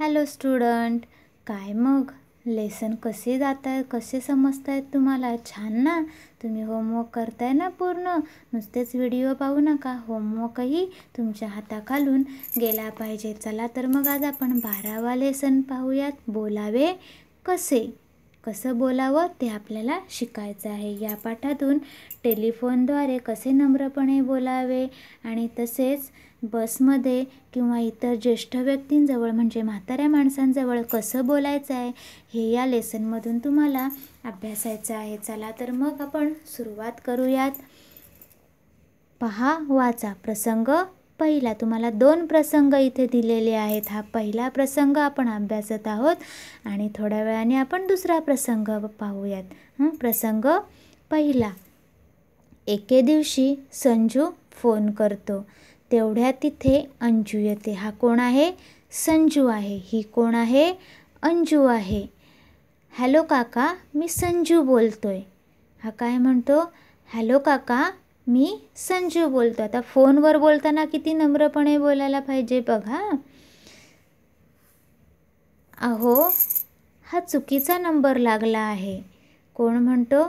hello student काय मग lesson कसे जात आहे कसे समजत आहेत तुम्हाला छान ना तुम्ही होमवर्क करताय ना पूर्ण नुसतेच व्हिडिओ पाहू नका होमवर्कही तुमच्या हाताखालून गेला पाहिजे चला तर मग आज आपण बारावा लेसन पाहूयात बोलावे कसे कसं बोलावं ते आपल्याला शिकायचं आहे या पाठातून टेलिफोनद्वारे कसे नम्रपणे बोलावे आणि तसेच बसमध्ये किंवा इतर ज्येष्ठ व्यक्तींजवळ म्हणजे म्हाताऱ्या माणसांजवळ कसं बोलायचं आहे हे या लेसनमधून तुम्हाला अभ्यासायचं आहे चला तर मग आपण सुरुवात करूयात पहा वाचा प्रसंग पहिला तुम्हाला दोन प्रसंग इथे दिलेले आहेत हा पहिला प्रसंग आपण अभ्यासत आहोत आणि थोड्या वेळाने आपण दुसरा प्रसंग पाहूयात प्रसंग पहिला एके दिवशी संजू फोन करतो तेवढ्या तिथे अंजू येते हा कोण आहे संजू आहे ही कोण आहे अंजू आहे हॅलो काका मी संजू बोलतोय हा काय म्हणतो हॅलो काका मी संजू बोलतो आता फोनवर बोलताना किती नम्रपणे बोलायला पाहिजे बघा अहो हा चुकीचा नंबर लागला आहे कोण म्हणतो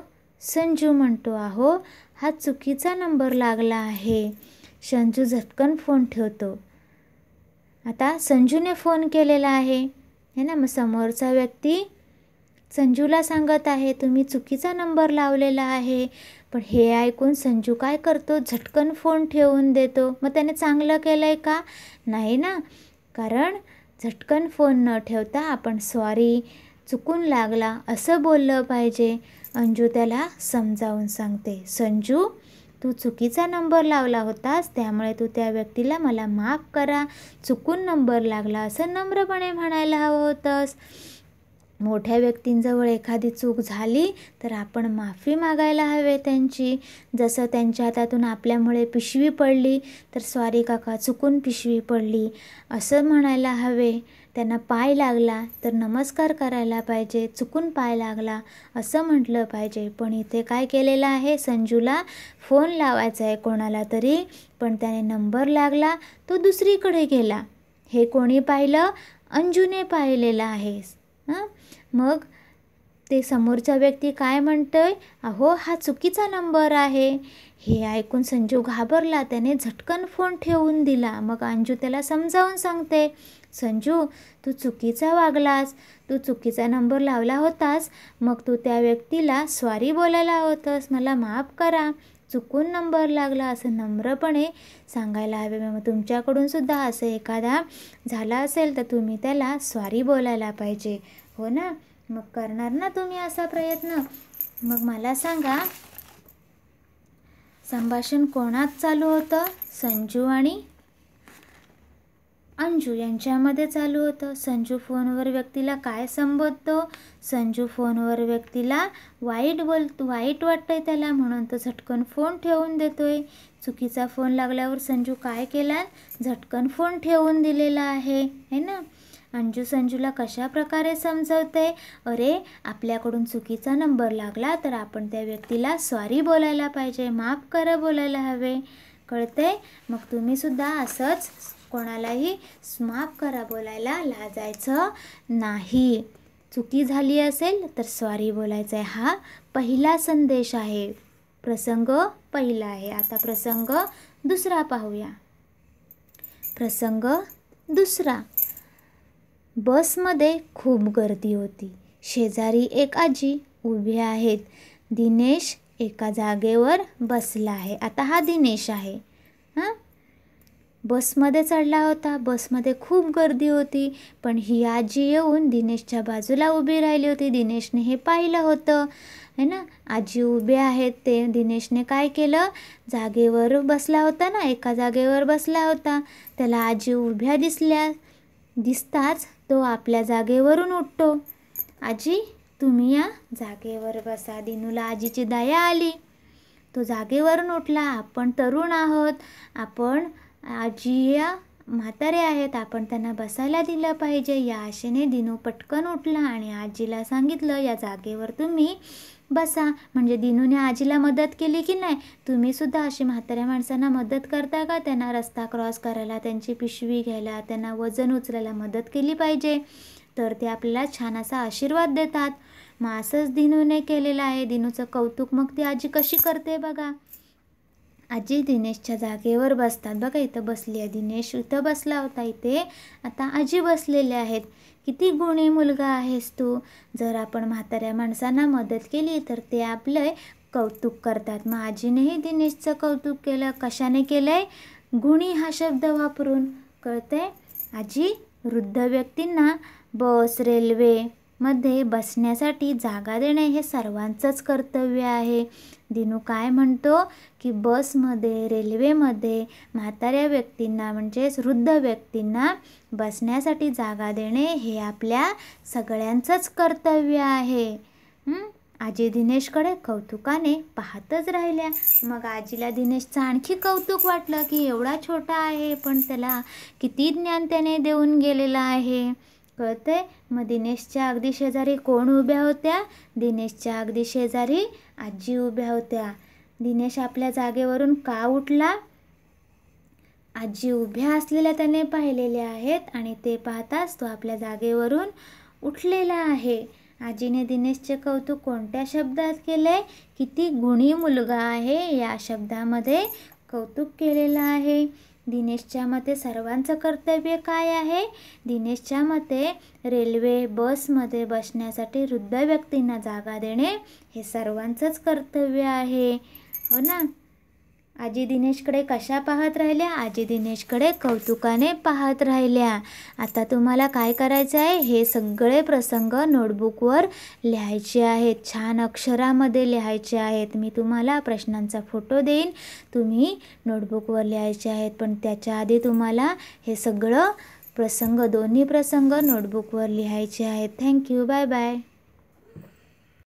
संजू म्हणतो अहो हा चुकीचा नंबर लागला आहे संजू झटकन फोन ठेवतो आता संजूने फोन केलेला आहे है ना मग समोरचा व्यक्ती संजूला सांगत आहे तुम्ही चुकीचा नंबर लावलेला आहे पण हे ऐकून संजू काय करतो झटकन फोन ठेवून देतो मग त्याने चांगलं केलं आहे का नाही ना कारण झटकन फोन न ठेवता आपण सॉरी चुकून लागला असं बोललं पाहिजे अंजू त्याला समजावून सांगते संजू तू चुकीचा नंबर लावला होतास त्यामुळे तू त्या व्यक्तीला मला माफ करा चुकून नंबर लागला असं नम्रपणे म्हणायला हवं होतंस मोठ्या व्यक्तींजवळ एखादी चूक झाली तर आपण माफी मागायला हवे त्यांची जसं त्यांच्या हातातून आपल्यामुळे पिशवी पडली तर सॉरी काका चुकून पिशवी पडली असं म्हणायला हवे त्यांना पाय लागला तर नमस्कार करायला पाहिजे चुकून पाय लागला असं म्हटलं पाहिजे पण इथे काय केलेलं आहे संजूला फोन लावायचा आहे कोणाला तरी पण त्याने नंबर लागला तो दुसरीकडे गेला हे कोणी पाहिलं अंजूने पाहिलेलं आहे मग ते समोरच्या व्यक्ती काय म्हणतोय अहो हा चुकीचा नंबर आहे हे ऐकून संजू घाबरला त्याने झटकन फोन ठेवून दिला मग अंजू त्याला समजावून सांगते संजू तू चुकीचा वागलास तू चुकीचा नंबर लावला होतास मग तू त्या व्यक्तीला स्वारी बोलायला होतास मला माफ करा चुकून नंबर लागला असं नम्रपणे सांगायला हवे मग तुमच्याकडून सुद्धा असं एखादा झाला असेल तर तुम्ही त्याला स्वारी बोलायला पाहिजे हो ना मग करणार ना तुम्ही असा प्रयत्न मग मला सांगा संभाषण कोणात चालू होतं संजू आणि अंजू यांच्यामध्ये चालू होतं संजू फोनवर व्यक्तीला काय संबोधतो संजू फोनवर व्यक्तीला वाईट बोल वाईट वाटतंय त्याला म्हणून तो झटकन फोन ठेवून देतोय चुकीचा फोन लागल्यावर संजू काय केला झटकन फोन ठेवून दिलेला आहे है ना अंजू संजूला कशा प्रकारे समजवते अरे आपल्याकडून चुकीचा नंबर लागला तर आपण त्या व्यक्तीला सॉरी बोलायला पाहिजे माफ करा बोलायला हवे कळते मग तुम्हीसुद्धा असंच कोणालाही माफ करा बोलायला लाजायचं नाही चुकी झाली असेल तर सॉरी बोलायचं आहे हा पहिला संदेश आहे प्रसंग पहिला आहे आता प्रसंग दुसरा पाहूया प्रसंग दुसरा बसमध्ये खूप गर्दी होती शेजारी एक आजी उभी आहेत दिनेश एका जागेवर बसला आहे आता हा दिनेश आहे हां बसमध्ये चढला होता बसमध्ये खूप गर्दी होती पण ही आजी येऊन दिनेशच्या बाजूला उभी राहिली होती दिनेशने हे पाहिलं होतं है ना आजी उभे आहेत ते दिनेशने काय केलं जागेवर बसला होता ना एका जागेवर बसला होता त्याला आजी उभ्या दिसल्या दिसताच तो आपल्या जागेवरून उठतो आजी तुम्ही या जागेवर बसा दिनूला आजीची दया आली तो जागेवरून उठला आपण तरुण आहोत आपण आजी या म्हातारे आहेत आपण त्यांना बसायला दिलं पाहिजे या आशेने दिनू पटकन उठला आणि आजीला सांगितलं या जागेवर तुम्ही बसा म्हणजे दिनूने आजीला मदत केली की नाही तुम्ही सुद्धा अशी म्हाताऱ्या माणसांना मदत करता का त्यांना रस्ता क्रॉस करायला त्यांची पिशवी घ्यायला त्यांना वजन उचलायला मदत केली पाहिजे तर ते आपल्याला छान असा आशीर्वाद देतात मग असंच दिनूने केलेलं आहे दिनूचं कौतुक मग ती आजी कशी करते बघा आजी दिनेशच्या जागेवर बसतात बघा इथं बसली आहे दिनेश इथं बसला होता इथे आता आजी बसलेले आहेत किती गुणी मुलगा आहेस तू जर आपण म्हाताऱ्या माणसांना मदत केली तर ते आपलं कौतुक करतात मग आजीनेही दिनेशचं कौतुक केलं कशाने केलं आहे गुणी हा शब्द वापरून कळतंय आजी वृद्ध व्यक्तींना बस रेल्वे मध्ये बसण्यासाठी जागा देणे हे सर्वांचंच कर्तव्य आहे दिनू काय म्हणतो की बसमध्ये रेल्वेमध्ये म्हाताऱ्या व्यक्तींना म्हणजेच वृद्ध व्यक्तींना बसण्यासाठी जागा देणे हे आपल्या सगळ्यांचंच कर्तव्य आहे आजी दिनेशकडे कौतुकाने पाहतच राहिल्या मग आजीला दिनेशचं आणखी कौतुक वाटलं की एवढा छोटा आहे पण त्याला किती ज्ञान त्याने देऊन गेलेलं आहे कळतंय मग दिनेशच्या अगदी शेजारी कोण उभ्या होत्या दिनेशच्या अगदी शेजारी आजी उभ्या होत्या दिनेश आपल्या जागेवरून का उठला आजी उभ्या असलेल्या त्याने पाहिलेल्या आहेत आणि ते पाहताच तो आपल्या जागेवरून उठलेला आहे आजीने दिनेशचे कौतुक कोणत्या शब्दात केले किती गुणी मुलगा आहे या शब्दामध्ये कौतुक केलेलं आहे दिनेशच्या मते सर्वांचं कर्तव्य काय आहे दिनेशच्या मते रेल्वे बसमध्ये बसण्यासाठी वृद्ध व्यक्तींना जागा देणे हे सर्वांचंच कर्तव्य आहे हो ना आजी दिनेशकडे कशा पाहत राहिल्या आजी दिनेशकडे कौतुकाने पाहत राहिल्या आता तुम्हाला काय करायचं आहे हे सगळे प्रसंग नोटबुकवर लिहायचे आहेत छान अक्षरामध्ये लिहायचे आहेत मी तुम्हाला प्रश्नांचा फोटो देईन तुम्ही नोटबुकवर लिहायचे आहेत पण त्याच्या आधी तुम्हाला हे सगळं प्रसंग दोन्ही प्रसंग नोटबुकवर लिहायचे आहेत थँक्यू बाय बाय